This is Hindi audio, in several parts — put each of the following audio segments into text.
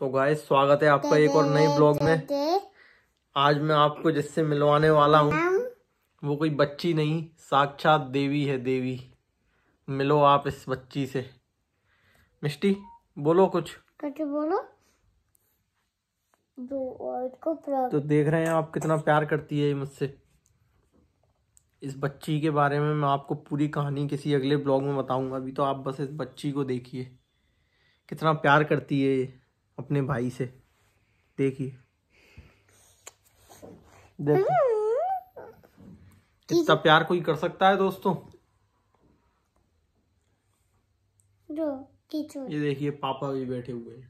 तो गाय स्वागत है आपका एक और नए ब्लॉग में आज मैं आपको जिससे मिलवाने वाला हूँ वो कोई बच्ची नहीं साक्षात देवी है देवी मिलो आप इस बच्ची से मिष्टी बोलो कुछ कुछ बोलो तो देख रहे हैं आप कितना प्यार करती है मुझसे इस बच्ची के बारे में मैं आपको पूरी कहानी किसी अगले ब्लॉग में बताऊंगा अभी तो आप बस इस बच्ची को देखिए कितना प्यार करती है ये अपने भाई से देखिए देखो इतना हम्म। प्यार कोई कर सकता है दोस्तों ये देखिए पापा भी बैठे हुए हैं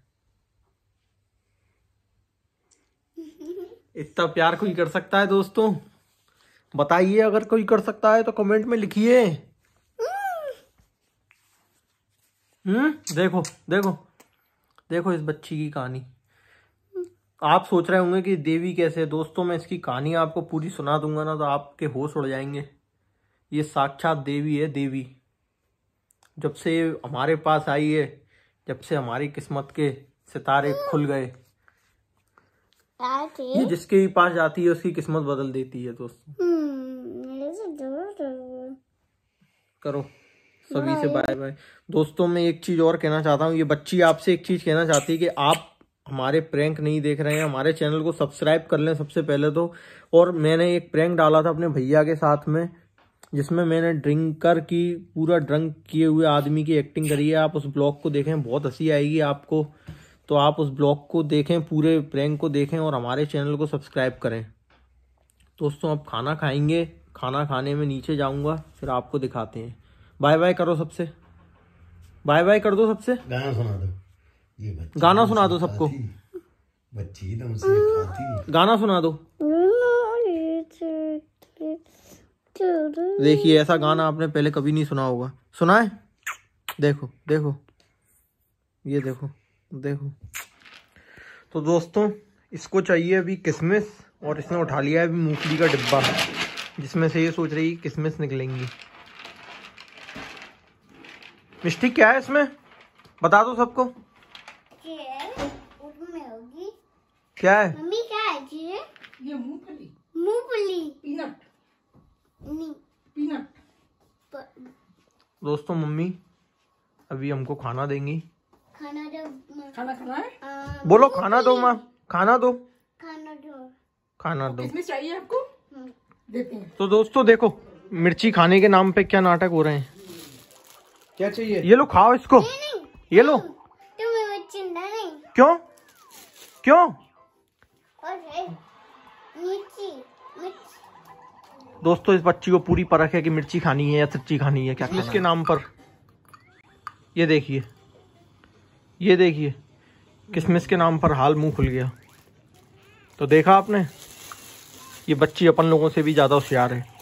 इतना प्यार कोई कर सकता है दोस्तों बताइए अगर कोई कर सकता है तो कमेंट में लिखिए हम्म, हम्म देखो देखो देखो इस बच्ची की कहानी आप सोच रहे होंगे कि देवी कैसे दोस्तों मैं इसकी कहानी आपको पूरी सुना दूंगा ना तो आपके होश उड़ जाएंगे ये साक्षात देवी है देवी जब से हमारे पास आई है जब से हमारी किस्मत के सितारे खुल गए ये जिसके भी पास जाती है उसकी किस्मत बदल देती है दोस्तों हम्म, करो सभी से बाय बाय दोस्तों मैं एक चीज़ और कहना चाहता हूँ ये बच्ची आपसे एक चीज़ कहना चाहती है कि आप हमारे प्रैंक नहीं देख रहे हैं हमारे चैनल को सब्सक्राइब कर लें सबसे पहले तो और मैंने एक प्रैंक डाला था अपने भैया के साथ में जिसमें मैंने ड्रिंकर की पूरा ड्रंक किए हुए आदमी की एक्टिंग करी है आप उस ब्लॉग को देखें बहुत हंसी आएगी आपको तो आप उस ब्लॉग को देखें पूरे प्रैंक को देखें और हमारे चैनल को सब्सक्राइब करें दोस्तों अब खाना खाएंगे खाना खाने में नीचे जाऊंगा फिर आपको दिखाते हैं बाय बाय करो सबसे बाय बाय कर दो सबसे गाना सुना दो ये गाना सुना दो सबको बच्ची गाना सुना दो देखिए ऐसा गाना आपने पहले कभी नहीं सुना होगा सुना है देखो देखो ये देखो देखो तो दोस्तों इसको चाहिए अभी किसमिस और इसने उठा लिया है अभी मूंगफली का डिब्बा जिसमें से ये सोच रही किसमिस निकलेंगी मिस्टी क्या है इसमें बता दो सबको क्या है मम्मी क्या है ये मूंगफली मूंगफली पीनट पीनट दोस्तों मम्मी अभी हमको खाना देंगी खाना दो खाना खाना है बोलो खाना दो माँ खाना दो खाना दो खाना तो दो इसमें चाहिए आपको हम्म। देते हैं तो दोस्तों देखो मिर्ची खाने के नाम पे क्या नाटक हो रहे हैं क्या चाहिए ये लो खाओ इसको नहीं, ये लो नहीं क्यों क्यों मिर्ची, दोस्तों इस बच्ची को पूरी परख है कि मिर्ची खानी है या सच्ची खानी है क्या इसके नाम पर ये देखिए ये देखिए किसमिस के नाम पर हाल मुंह खुल गया तो देखा आपने ये बच्ची अपन लोगों से भी ज़्यादा होशियार है